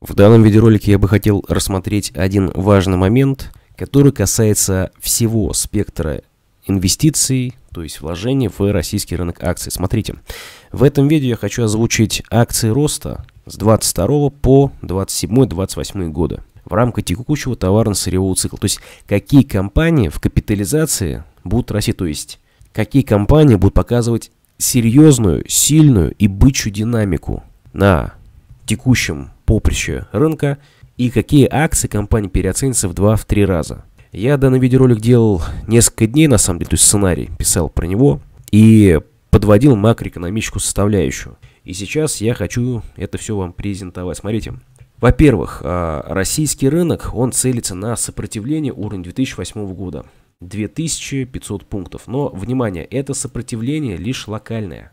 В данном видеоролике я бы хотел рассмотреть один важный момент, который касается всего спектра инвестиций, то есть вложений в российский рынок акций. Смотрите, в этом видео я хочу озвучить акции роста с 22 по 27-28 года в рамках текущего товарно-сырьевого цикла. То есть какие компании в капитализации будут расти, то есть какие компании будут показывать серьезную, сильную и бычью динамику на текущем поприще рынка и какие акции компании переоценится в 2-3 раза. Я данный видеоролик делал несколько дней, на самом деле, то есть сценарий писал про него и подводил макроэкономическую составляющую. И сейчас я хочу это все вам презентовать. Смотрите. Во-первых, а, российский рынок, он целится на сопротивление уровня 2008 года. 2500 пунктов. Но, внимание, это сопротивление лишь локальное.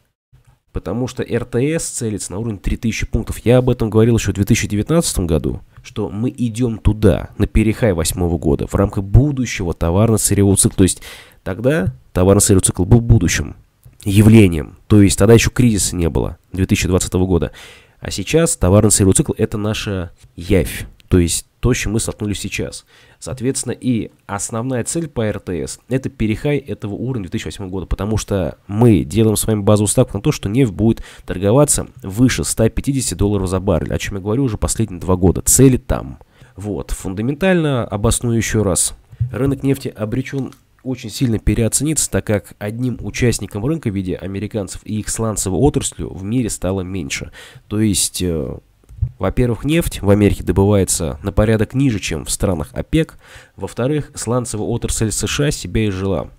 Потому что РТС целится на уровень 3000 пунктов. Я об этом говорил еще в 2019 году, что мы идем туда, на перехай 8 года, в рамках будущего товарно-сырьевого цикла. То есть тогда товарно сырьевый цикл был будущим явлением. То есть тогда еще кризиса не было 2020 года. А сейчас товарно сырьевый цикл – это наша явь. То есть то, с чем мы столкнулись сейчас. Соответственно, и основная цель по РТС – это перехай этого уровня 2008 года, потому что мы делаем с вами базовую ставку на то, что нефть будет торговаться выше 150 долларов за баррель, о чем я говорю уже последние два года. Цели там. Вот, фундаментально обосную еще раз. Рынок нефти обречен очень сильно переоцениться, так как одним участником рынка в виде американцев и их сланцевой отраслью в мире стало меньше. То есть э, во-первых, нефть в Америке добывается на порядок ниже, чем в странах ОПЕК. Во-вторых, сланцевая отрасль США себя и жила.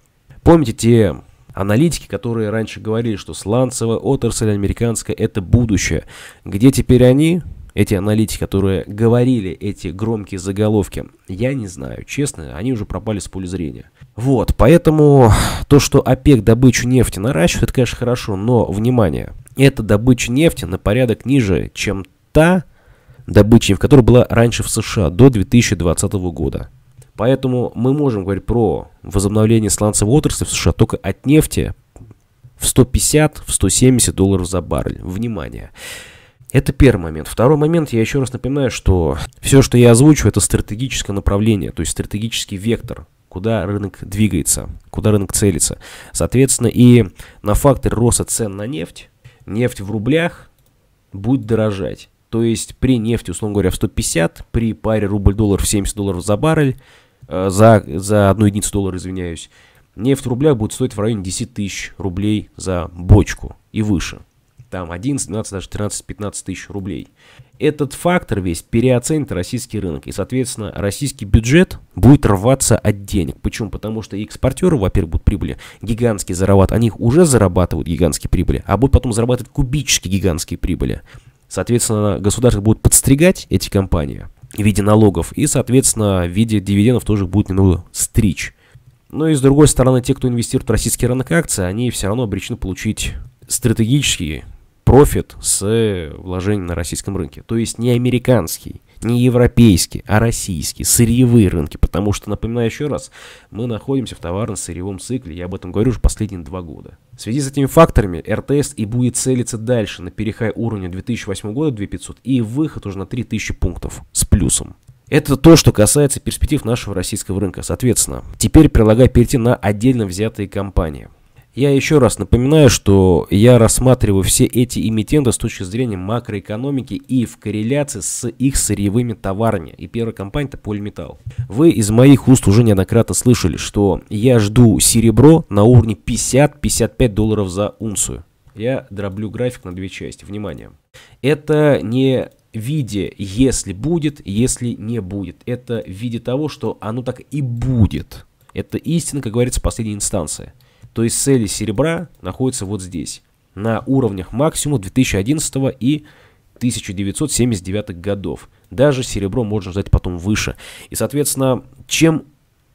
Помните те аналитики, которые раньше говорили, что сланцевая отрасль американская – это будущее. Где теперь они? Эти аналитики, которые говорили эти громкие заголовки, я не знаю, честно, они уже пропали с поля зрения. Вот, поэтому то, что ОПЕК добычу нефти наращивает, это, конечно, хорошо, но, внимание, эта добыча нефти на порядок ниже, чем та добычей, в которой была раньше в США, до 2020 года. Поэтому мы можем говорить про возобновление сланцевой отрасли в США только от нефти в 150, в 170 долларов за баррель. Внимание! Это первый момент. Второй момент, я еще раз напоминаю, что все, что я озвучу, это стратегическое направление, то есть стратегический вектор, куда рынок двигается, куда рынок целится. Соответственно, и на фактор роста цен на нефть, нефть в рублях будет дорожать. То есть при нефти, условно говоря, в 150, при паре рубль-доллар в 70 долларов за баррель, э, за, за одну единицу доллара, извиняюсь, нефть в рублях будет стоить в районе 10 тысяч рублей за бочку и выше. Там 11, 12, даже 13, 15 тысяч рублей. Этот фактор весь переоценит российский рынок. И, соответственно, российский бюджет будет рваться от денег. Почему? Потому что и экспортеры, во-первых, будут прибыли гигантские зарабатывать. Они уже зарабатывают гигантские прибыли, а будут потом зарабатывать кубические гигантские прибыли. Соответственно, государство будет подстригать эти компании в виде налогов и, соответственно, в виде дивидендов тоже будет немного стричь. Но и с другой стороны, те, кто инвестирует в российский рынок акций, они все равно обречены получить стратегический профит с вложений на российском рынке. То есть не американский не европейские, а российские, сырьевые рынки, потому что, напоминаю еще раз, мы находимся в товарно-сырьевом цикле, я об этом говорю уже последние два года. В связи с этими факторами РТС и будет целиться дальше на перехай уровня 2008 года 2500 и выход уже на 3000 пунктов с плюсом. Это то, что касается перспектив нашего российского рынка. Соответственно, теперь предлагаю перейти на отдельно взятые компании – я еще раз напоминаю, что я рассматриваю все эти эмитенты с точки зрения макроэкономики и в корреляции с их сырьевыми товарами. И первая компания это Полиметалл. Вы из моих уст уже неоднократно слышали, что я жду серебро на уровне 50-55 долларов за унцию. Я дроблю график на две части. Внимание. Это не в виде «если будет», «если не будет». Это в виде того, что оно так и будет. Это истина, как говорится, последняя инстанция то есть цели серебра находятся вот здесь, на уровнях максимум 2011 и 1979 годов. Даже серебро можно ждать потом выше. И, соответственно, чем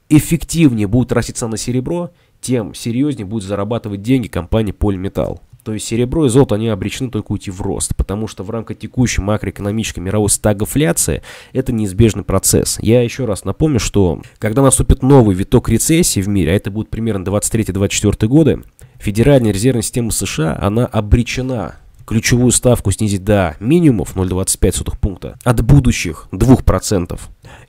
эффективнее будет расти на серебро, тем серьезнее будет зарабатывать деньги компания Polymetal. То есть серебро и золото, они обречены только уйти в рост, потому что в рамках текущей макроэкономической мировой стагфляции это неизбежный процесс. Я еще раз напомню, что когда наступит новый виток рецессии в мире, а это будет примерно 23-24 годы, Федеральная резервная система США, она обречена ключевую ставку снизить до минимумов 0,25 пункта от будущих 2%.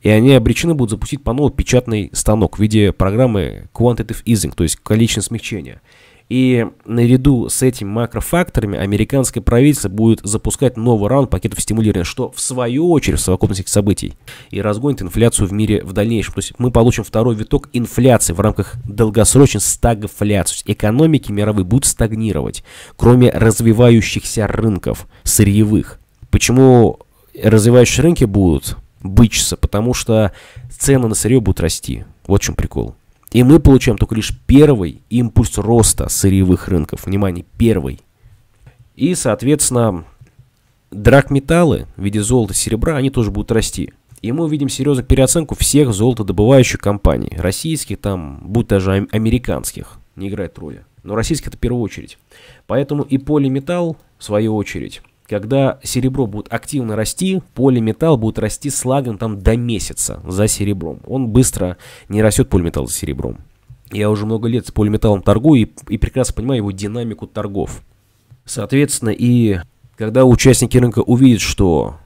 И они обречены будут запустить по новому печатный станок в виде программы Quantitative Easing, то есть количественное смягчение. И наряду с этими макрофакторами американское правительство будет запускать новый раунд пакетов стимулирования, что в свою очередь в совокупности событий и разгонит инфляцию в мире в дальнейшем. То есть мы получим второй виток инфляции в рамках долгосрочной стагфляции. Экономики мировые будут стагнировать, кроме развивающихся рынков сырьевых. Почему развивающие рынки будут бычиться? Потому что цены на сырье будут расти. Вот в чем прикол. И мы получаем только лишь первый импульс роста сырьевых рынков. Внимание, первый. И, соответственно, драгметаллы в виде золота и серебра, они тоже будут расти. И мы увидим серьезную переоценку всех золотодобывающих компаний. Российских, там, будь даже американских, не играет роли. Но российских это в первую очередь. Поэтому и полиметалл, в свою очередь, когда серебро будет активно расти, полиметалл будет расти слагом там до месяца за серебром. Он быстро не растет полиметалл за серебром. Я уже много лет с полиметаллом торгую и, и прекрасно понимаю его динамику торгов. Соответственно, и когда участники рынка увидят, что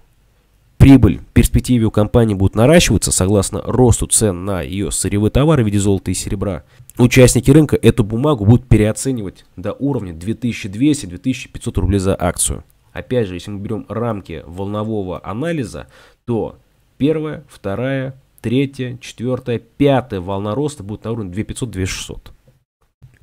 прибыль в перспективе у компании будет наращиваться согласно росту цен на ее сырьевые товары в виде золота и серебра, участники рынка эту бумагу будут переоценивать до уровня 2200-2500 рублей за акцию. Опять же, если мы берем рамки волнового анализа, то первая, вторая, третья, четвертая, пятая волна роста будет на уровне 2500-2600.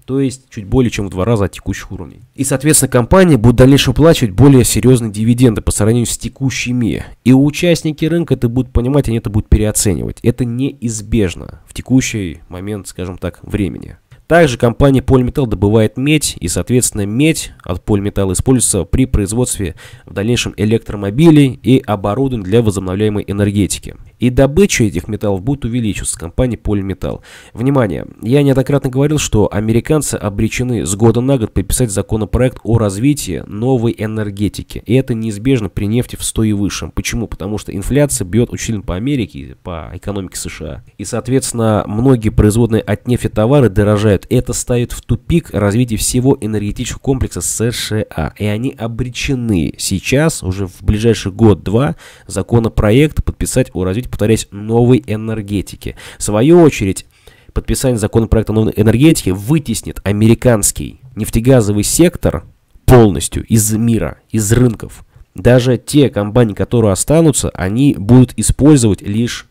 То есть чуть более чем в два раза от текущих уровней. И, соответственно, компании будут в дальнейшем выплачивать более серьезные дивиденды по сравнению с текущими. И участники рынка это будут понимать, они это будут переоценивать. Это неизбежно в текущий момент, скажем так, времени. Также компания Polymetal добывает медь, и, соответственно, медь от Polymetal используется при производстве в дальнейшем электромобилей и оборудования для возобновляемой энергетики и добыча этих металлов будет увеличиваться компанией Полиметалл. Внимание, я неоднократно говорил, что американцы обречены с года на год подписать законопроект о развитии новой энергетики. И это неизбежно при нефти в 100 и выше. Почему? Потому что инфляция бьет очень сильно по Америке, по экономике США. И, соответственно, многие производные от нефти товары дорожают. Это ставит в тупик развитие всего энергетического комплекса США. И они обречены сейчас, уже в ближайший год-два, законопроект подписать о развитии опять повторясь, новой энергетики. В свою очередь, подписание законопроекта новой энергетики вытеснит американский нефтегазовый сектор полностью из мира, из рынков. Даже те компании, которые останутся, они будут использовать лишь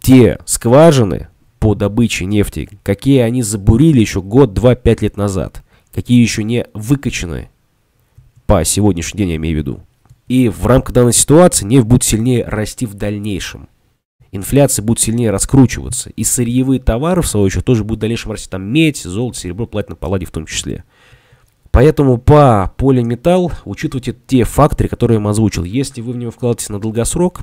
те скважины по добыче нефти, какие они забурили еще год, два, пять лет назад, какие еще не выкачаны по сегодняшний день, я имею в виду. И в рамках данной ситуации нефть будет сильнее расти в дальнейшем инфляция будет сильнее раскручиваться. И сырьевые товары, в свою очередь, тоже будут в дальнейшем расти. Там медь, золото, серебро, платина, палладий в том числе. Поэтому по полиметалл учитывайте те факторы, которые я вам озвучил. Если вы в него вкладываетесь на долгосрок,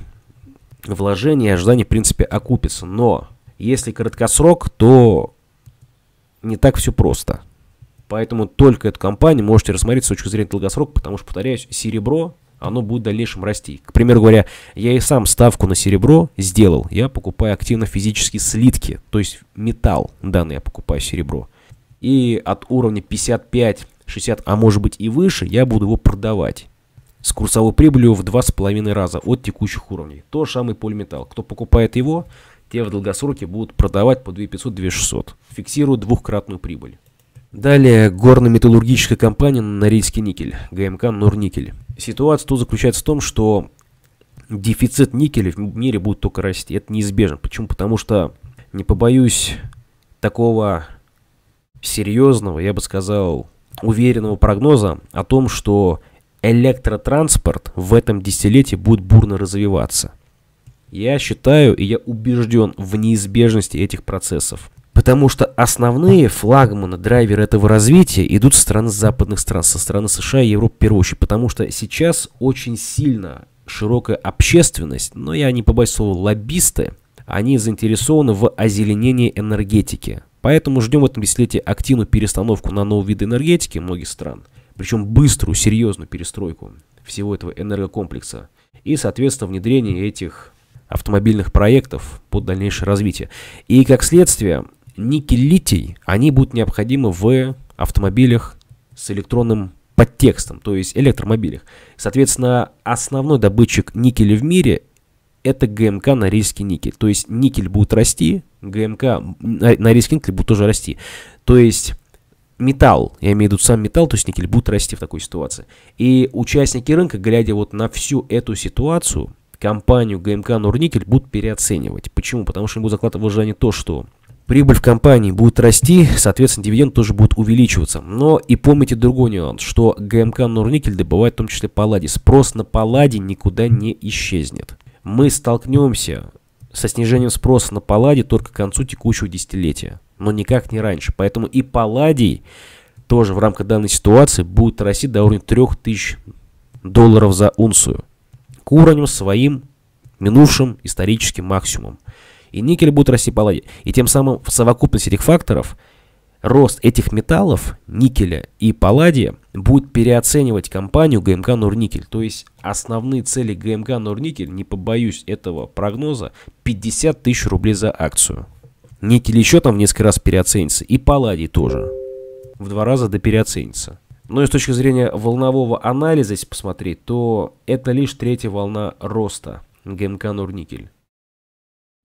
вложение и ожидание, в принципе, окупится. Но если краткосрок, то не так все просто. Поэтому только эту компанию можете рассмотреть с точки зрения долгосрока, потому что, повторяюсь, серебро оно будет в дальнейшем расти. К примеру говоря, я и сам ставку на серебро сделал. Я покупаю активно физические слитки, то есть металл данный я покупаю серебро. И от уровня 55, 60, а может быть и выше, я буду его продавать с курсовой прибылью в 2,5 раза от текущих уровней. То же самый полиметалл. Кто покупает его, те в долгосроке будут продавать по 2500-2600. Фиксирую двухкратную прибыль. Далее горно-металлургическая компания Норильский никель, ГМК Норникель. Ситуация тут заключается в том, что дефицит никеля в мире будет только расти. Это неизбежно. Почему? Потому что, не побоюсь такого серьезного, я бы сказал, уверенного прогноза о том, что электротранспорт в этом десятилетии будет бурно развиваться. Я считаю и я убежден в неизбежности этих процессов потому что основные флагманы, драйверы этого развития идут со стороны западных стран, со стороны США и Европы в первую очередь, потому что сейчас очень сильно широкая общественность, но я не побоюсь слова лоббисты, они заинтересованы в озеленении энергетики. Поэтому ждем в этом десятилетии активную перестановку на новые виды энергетики многих стран, причем быструю, серьезную перестройку всего этого энергокомплекса и, соответственно, внедрение этих автомобильных проектов под дальнейшее развитие. И как следствие, никель-литий, они будут необходимы в автомобилях с электронным подтекстом, то есть электромобилях. Соответственно, основной добытчик никеля в мире это ГМК на риске никель. То есть никель будет расти, ГМК на риске никель будет тоже расти. То есть металл, я имею в виду сам металл, то есть никель будет расти в такой ситуации. И участники рынка, глядя вот на всю эту ситуацию, компанию ГМК Норникель будут переоценивать. Почему? Потому что они будут закладывать в то, что прибыль в компании будет расти, соответственно, дивиденд тоже будет увеличиваться. Но и помните другой нюанс, что ГМК Норникель добывает в том числе палладий. Спрос на палладий никуда не исчезнет. Мы столкнемся со снижением спроса на палладий только к концу текущего десятилетия, но никак не раньше. Поэтому и палладий тоже в рамках данной ситуации будет расти до уровня 3000 долларов за унцию к уровню своим минувшим историческим максимумом и никель будет и палладий. И тем самым в совокупности этих факторов рост этих металлов, никеля и палладия, будет переоценивать компанию ГМК Нурникель. То есть основные цели ГМК Нурникель, не побоюсь этого прогноза, 50 тысяч рублей за акцию. Никель еще там в несколько раз переоценится, и палладий тоже. В два раза до переоценится. Но и с точки зрения волнового анализа, если посмотреть, то это лишь третья волна роста ГМК Нурникель.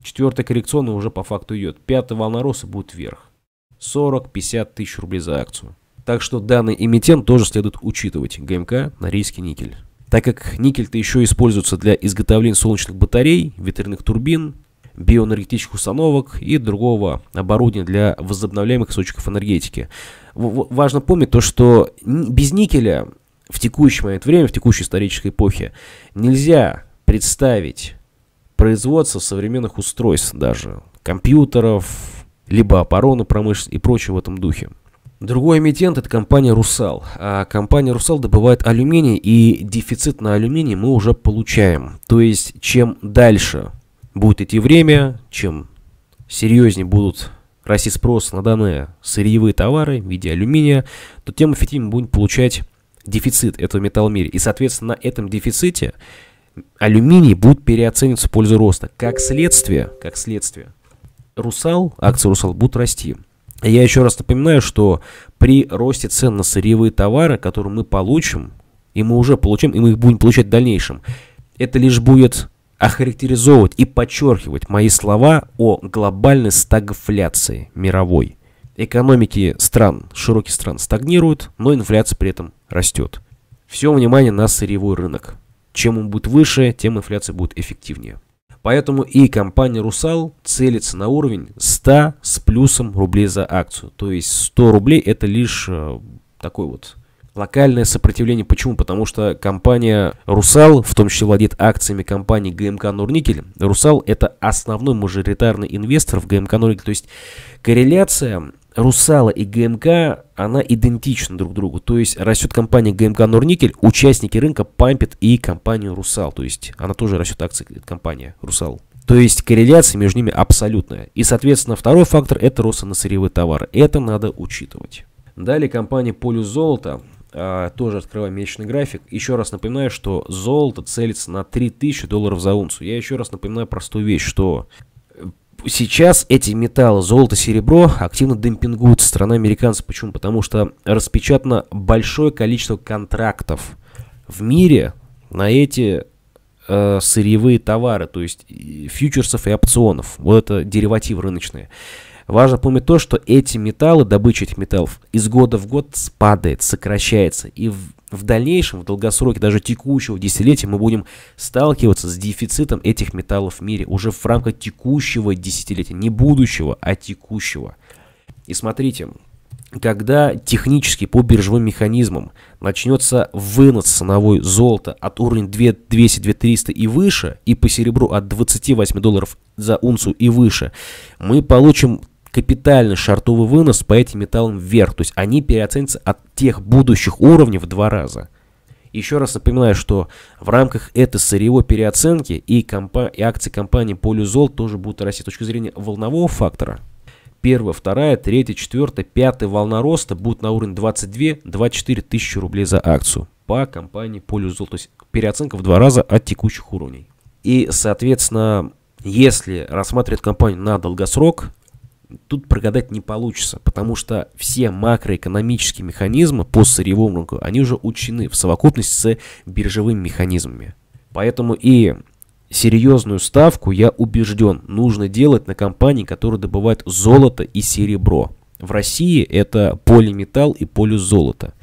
Четвертая коррекционная уже по факту идет. Пятая волна роста будет вверх. 40-50 тысяч рублей за акцию. Так что данный эмитент тоже следует учитывать. ГМК, на Норильский никель. Так как никель-то еще используется для изготовления солнечных батарей, ветряных турбин, биоэнергетических установок и другого оборудования для возобновляемых источников энергетики. Важно помнить то, что без никеля в текущий момент времени, в текущей исторической эпохе нельзя представить производства современных устройств даже, компьютеров, либо обороны промышленности и прочее в этом духе. Другой эмитент – это компания «Русал». А компания «Русал» добывает алюминий, и дефицит на алюминий мы уже получаем. То есть, чем дальше будет идти время, чем серьезнее будут расти спрос на данные сырьевые товары в виде алюминия, то тем эффективнее будем получать дефицит этого металла в мире. И, соответственно, на этом дефиците – алюминий будет переоцениваться в пользу роста. Как следствие, как следствие, Русал, акции Русал будут расти. Я еще раз напоминаю, что при росте цен на сырьевые товары, которые мы получим, и мы уже получим, и мы их будем получать в дальнейшем, это лишь будет охарактеризовывать и подчеркивать мои слова о глобальной стагфляции мировой. Экономики стран, широких стран стагнируют, но инфляция при этом растет. Все внимание на сырьевой рынок. Чем он будет выше, тем инфляция будет эффективнее. Поэтому и компания «Русал» целится на уровень 100 с плюсом рублей за акцию. То есть 100 рублей это лишь э, такой вот локальное сопротивление. Почему? Потому что компания «Русал», в том числе владеет акциями компании ГМК «Нурникель». «Русал» — это основной мажоритарный инвестор в ГМК «Нурникель». То есть корреляция Русала и ГМК, она идентична друг другу. То есть растет компания ГМК Норникель, участники рынка пампят и компанию Русал. То есть она тоже растет акции компания Русал. То есть корреляция между ними абсолютная. И, соответственно, второй фактор – это рост на сырьевые товары. Это надо учитывать. Далее компания Полюс Золото. А, тоже открываем месячный график. Еще раз напоминаю, что золото целится на 3000 долларов за унцию. Я еще раз напоминаю простую вещь, что сейчас эти металлы, золото, серебро, активно демпингуют со стороны американцев. Почему? Потому что распечатано большое количество контрактов в мире на эти э, сырьевые товары, то есть фьючерсов и опционов. Вот это деривативы рыночные. Важно помнить то, что эти металлы, добыча этих металлов из года в год спадает, сокращается. И в в дальнейшем, в долгосроке, даже текущего десятилетия, мы будем сталкиваться с дефицитом этих металлов в мире уже в рамках текущего десятилетия, не будущего, а текущего. И смотрите, когда технически по биржевым механизмам начнется вынос ценовой золота от уровня 200-2300 и выше, и по серебру от 28 долларов за унцию и выше, мы получим капитальный шартовый вынос по этим металлам вверх. То есть они переоценятся от тех будущих уровней в два раза. Еще раз напоминаю, что в рамках этой сырьевой переоценки и, компа и акции компании Полюзол тоже будут расти с точки зрения волнового фактора. Первая, вторая, третья, четвертая, пятая волна роста будет на уровень 22-24 тысячи рублей за акцию по компании Полюзол. То есть переоценка в два раза от текущих уровней. И, соответственно, если рассматривать компанию на долгосрок, тут прогадать не получится, потому что все макроэкономические механизмы по сырьевому рынку, они уже учтены в совокупности с биржевыми механизмами. Поэтому и серьезную ставку, я убежден, нужно делать на компании, которые добывают золото и серебро. В России это полиметалл и полизолото.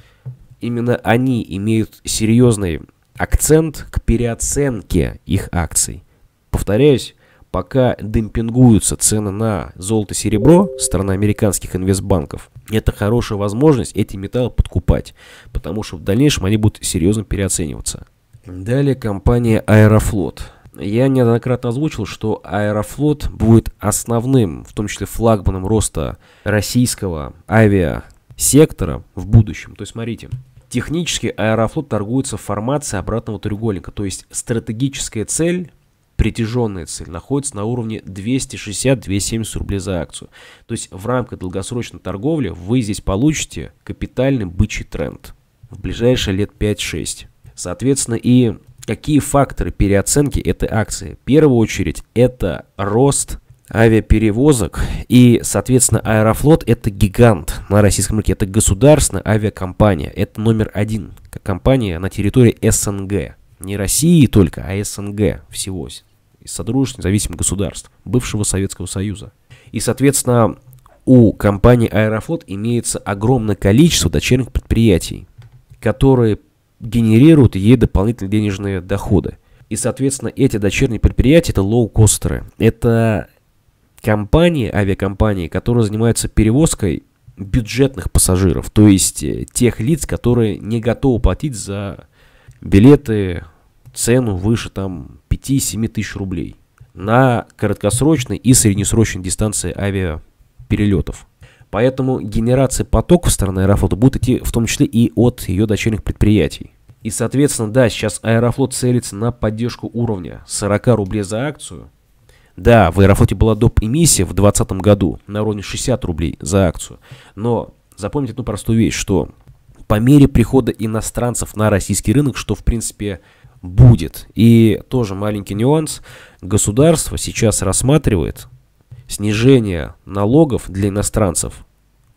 Именно они имеют серьезный акцент к переоценке их акций. Повторяюсь, пока демпингуются цены на золото и серебро со стороны американских инвестбанков, это хорошая возможность эти металлы подкупать, потому что в дальнейшем они будут серьезно переоцениваться. Далее компания Аэрофлот. Я неоднократно озвучил, что Аэрофлот будет основным, в том числе флагманом роста российского авиасектора в будущем. То есть, смотрите, технически Аэрофлот торгуется в формации обратного треугольника, то есть стратегическая цель притяженная цель находится на уровне 260-270 рублей за акцию. То есть в рамках долгосрочной торговли вы здесь получите капитальный бычий тренд в ближайшие лет 5-6. Соответственно, и какие факторы переоценки этой акции? В первую очередь, это рост авиаперевозок и, соответственно, Аэрофлот – это гигант на российском рынке, это государственная авиакомпания, это номер один компания на территории СНГ не России только, а СНГ всего, из Содружества независимых государств, бывшего Советского Союза. И, соответственно, у компании Аэрофлот имеется огромное количество дочерних предприятий, которые генерируют ей дополнительные денежные доходы. И, соответственно, эти дочерние предприятия – это лоукостеры. Это компании, авиакомпании, которые занимаются перевозкой бюджетных пассажиров, то есть э, тех лиц, которые не готовы платить за билеты цену выше там 5-7 тысяч рублей на краткосрочной и среднесрочной дистанции авиаперелетов. Поэтому генерация потоков стороны Аэрофлота будет идти в том числе и от ее дочерних предприятий. И, соответственно, да, сейчас Аэрофлот целится на поддержку уровня 40 рублей за акцию. Да, в Аэрофлоте была доп. эмиссия в 2020 году на уровне 60 рублей за акцию. Но запомните одну простую вещь, что по мере прихода иностранцев на российский рынок, что, в принципе, будет. И тоже маленький нюанс. Государство сейчас рассматривает снижение налогов для иностранцев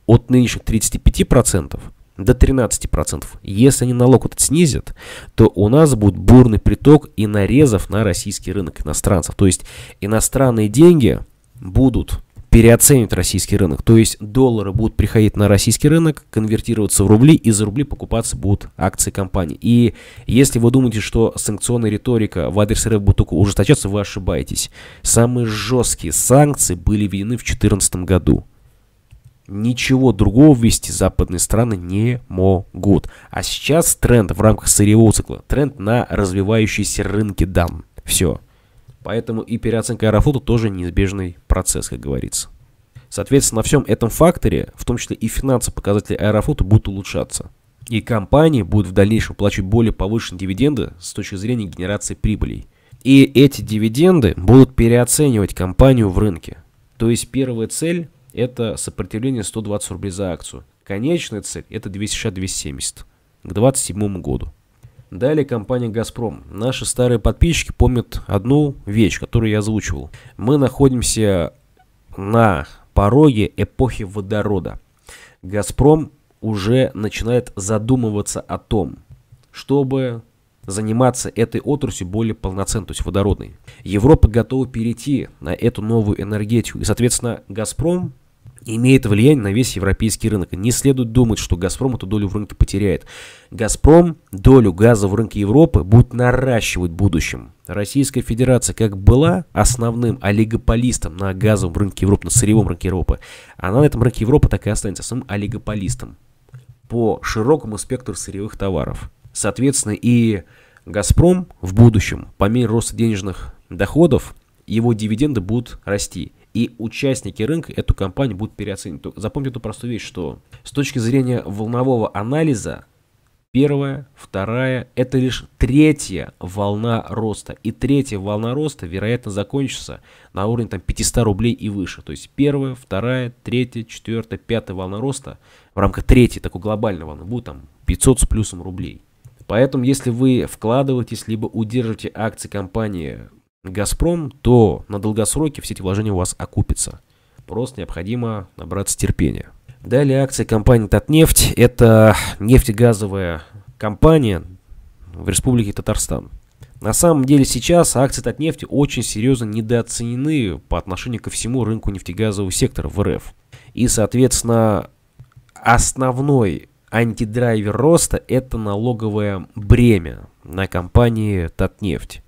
от нынешних 35% до 13%. Если они налог этот снизят, то у нас будет бурный приток и нарезов на российский рынок иностранцев. То есть иностранные деньги будут переоценит российский рынок. То есть доллары будут приходить на российский рынок, конвертироваться в рубли, и за рубли покупаться будут акции компаний. И если вы думаете, что санкционная риторика в адрес РФ будет только ужесточаться, вы ошибаетесь. Самые жесткие санкции были введены в 2014 году. Ничего другого ввести западные страны не могут. А сейчас тренд в рамках сырьевого цикла, тренд на развивающиеся рынки дам. Все. Поэтому и переоценка Аэрофлота тоже неизбежный процесс, как говорится. Соответственно, на всем этом факторе, в том числе и финансовые показатели Аэрофлота, будут улучшаться. И компании будут в дальнейшем платить более повышенные дивиденды с точки зрения генерации прибылей. И эти дивиденды будут переоценивать компанию в рынке. То есть первая цель – это сопротивление 120 рублей за акцию. Конечная цель – это 260-270 к 2027 году. Далее компания «Газпром». Наши старые подписчики помнят одну вещь, которую я озвучивал. Мы находимся на пороге эпохи водорода. «Газпром» уже начинает задумываться о том, чтобы заниматься этой отраслью более полноценно, то есть водородной. Европа готова перейти на эту новую энергетику. И, соответственно, «Газпром» имеет влияние на весь европейский рынок. Не следует думать, что «Газпром» эту долю в рынке потеряет. «Газпром» долю газа в рынке Европы будет наращивать в будущем. Российская Федерация как была основным олигополистом на газовом рынке Европы, на сырьевом рынке Европы, она на этом рынке Европы так и останется основным олигополистом по широкому спектру сырьевых товаров. Соответственно, и «Газпром» в будущем, по мере роста денежных доходов, его дивиденды будут расти и участники рынка эту компанию будут переоценивать. Запомните эту простую вещь, что с точки зрения волнового анализа, первая, вторая, это лишь третья волна роста. И третья волна роста, вероятно, закончится на уровне там, 500 рублей и выше. То есть первая, вторая, третья, четвертая, пятая волна роста в рамках третьей, такой глобальной волны, будет там 500 с плюсом рублей. Поэтому, если вы вкладываетесь, либо удерживаете акции компании Газпром, то на долгосроке все эти вложения у вас окупятся. Просто необходимо набраться терпения. Далее акции компании Татнефть. Это нефтегазовая компания в Республике Татарстан. На самом деле сейчас акции Татнефти очень серьезно недооценены по отношению ко всему рынку нефтегазового сектора в РФ. И, соответственно, основной антидрайвер роста – это налоговое бремя на компании Татнефть.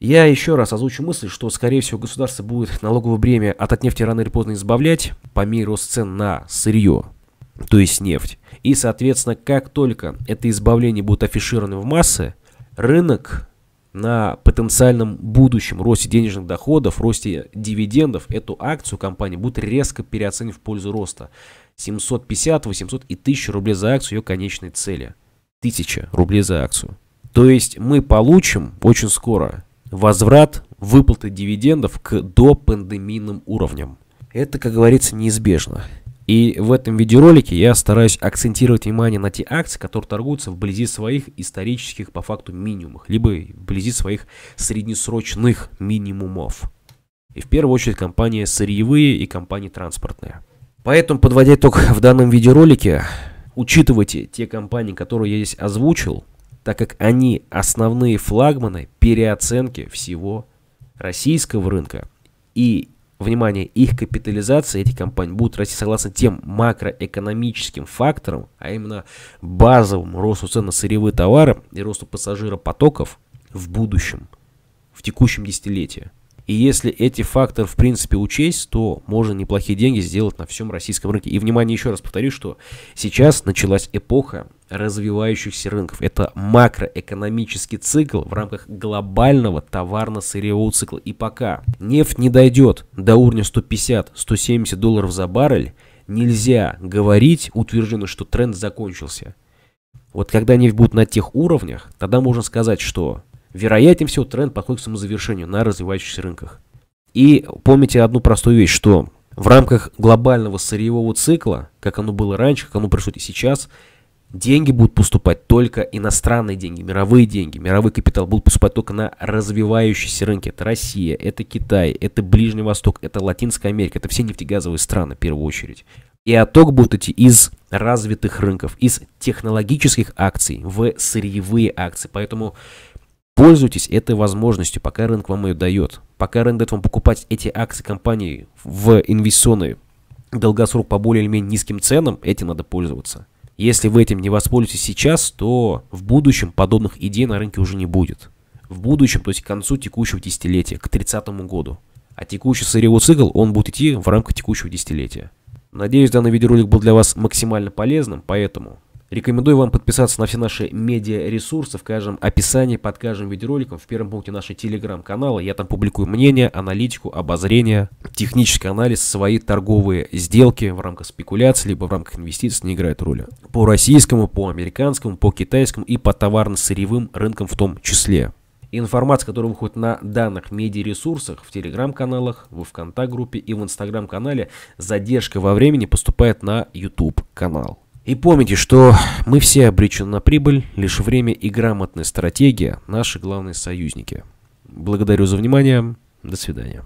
Я еще раз озвучу мысль, что, скорее всего, государство будет налоговое бремя от от нефти рано или поздно избавлять по мере роста цен на сырье, то есть нефть. И, соответственно, как только это избавление будет афишировано в массы, рынок на потенциальном будущем росте денежных доходов, росте дивидендов, эту акцию компании будут резко переоценить в пользу роста. 750, 800 и 1000 рублей за акцию ее конечной цели. 1000 рублей за акцию. То есть мы получим очень скоро возврат выплаты дивидендов к допандемийным уровням. Это, как говорится, неизбежно. И в этом видеоролике я стараюсь акцентировать внимание на те акции, которые торгуются вблизи своих исторических по факту минимумов, либо вблизи своих среднесрочных минимумов. И в первую очередь компании сырьевые и компании транспортные. Поэтому, подводя итог в данном видеоролике, учитывайте те компании, которые я здесь озвучил, так как они основные флагманы переоценки всего российского рынка. И, внимание, их капитализация, эти компании будут расти согласно тем макроэкономическим факторам, а именно базовому росту цен на сырьевые товары и росту пассажиропотоков в будущем, в текущем десятилетии. И если эти факторы в принципе учесть, то можно неплохие деньги сделать на всем российском рынке. И внимание, еще раз повторю, что сейчас началась эпоха развивающихся рынков. Это макроэкономический цикл в рамках глобального товарно-сырьевого цикла. И пока нефть не дойдет до уровня 150-170 долларов за баррель, нельзя говорить утверждено, что тренд закончился. Вот когда нефть будет на тех уровнях, тогда можно сказать, что Вероятнее всего, тренд подходит к своему завершению на развивающихся рынках. И помните одну простую вещь, что в рамках глобального сырьевого цикла, как оно было раньше, как оно происходит и сейчас, деньги будут поступать только иностранные деньги, мировые деньги, мировой капитал будут поступать только на развивающиеся рынки. Это Россия, это Китай, это Ближний Восток, это Латинская Америка, это все нефтегазовые страны в первую очередь. И отток будет идти из развитых рынков, из технологических акций в сырьевые акции. Поэтому Пользуйтесь этой возможностью, пока рынок вам ее дает. Пока рынок дает вам покупать эти акции компании в инвестиционные долгосрок по более или менее низким ценам, этим надо пользоваться. Если вы этим не воспользуетесь сейчас, то в будущем подобных идей на рынке уже не будет. В будущем, то есть к концу текущего десятилетия, к 30 году. А текущий сырьевой цикл, он будет идти в рамках текущего десятилетия. Надеюсь, данный видеоролик был для вас максимально полезным, поэтому Рекомендую вам подписаться на все наши медиа-ресурсы в каждом описании под каждым видеороликом в первом пункте нашей телеграм-канала. Я там публикую мнение, аналитику, обозрение, технический анализ, свои торговые сделки в рамках спекуляции либо в рамках инвестиций не играет роли. По российскому, по американскому, по китайскому и по товарно-сырьевым рынкам в том числе. Информация, которая выходит на данных медиа ресурсах, в телеграм-каналах, в ВКонтакт-группе и в инстаграм-канале, задержка во времени поступает на YouTube-канал. И помните, что мы все обречены на прибыль, лишь время и грамотная стратегия – наши главные союзники. Благодарю за внимание. До свидания.